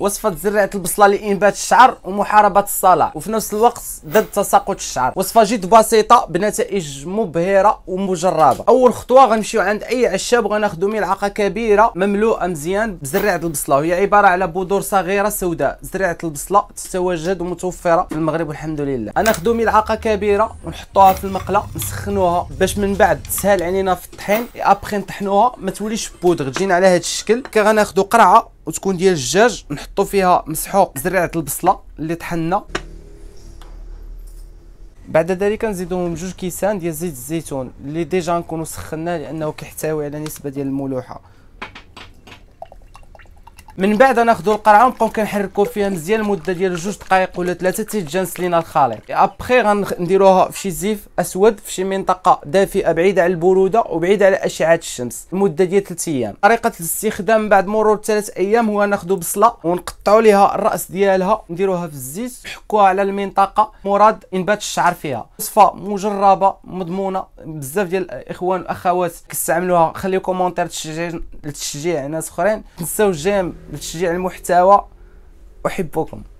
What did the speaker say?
وصفة زراعة البصلة لإنبات الشعر ومحاربة الصلع وفي نفس الوقت ضد تساقط الشعر وصفة جد بسيطة بنتائج مبهرة ومجربة أول خطوة غنمشيو عند أي عشاب غناخدو ملعقة كبيرة مملوءة مزيان بزراعه البصلة وهي عبارة على بذور صغيرة سوداء زراعه البصلة تتواجد ومتوفرة في المغرب والحمد لله غناخدو ملعقة كبيرة ونحطوها في المقلة نسخنوها باش من بعد تسهل علينا في الطحين أبخي نطحنوها ما توليش بودغ تجينا على هذا الشكل كي غناخدو قرعة وتكون ديال الدجاج نحطو فيها مسحوق زريعه البصله اللي طحنا بعد ذلك نزيدوهم جوج كيسان ديال زيت الزيتون اللي ديجا نكونو سخناه لانه كيحتوي على نسبه ديال الملوحه من بعد ناخذ القرعه ونبقاو كنحركوا فيها مزيان المده ديال جوج دقائق ولا ثلاثه تيتجانس لينا الخليط ابخي غنديروها في شي زيف اسود في شي منطقه دافئه بعيده على البروده وبعيده على اشعه الشمس المده ديال 3 ايام طريقه الاستخدام بعد مرور ثلاث ايام هو ناخذ بصله ونقطعوا ليها الراس ديالها نديروها في الزيت نحكوها على المنطقه مراد ينبات الشعر فيها وصفه مجربه مضمونه بزاف ديال الاخوان والاخوات كيستعملوها خليو كومونتير تشجيع لتشجيع ناس اخرين تنساو جيم لتشجيع المحتوى احبكم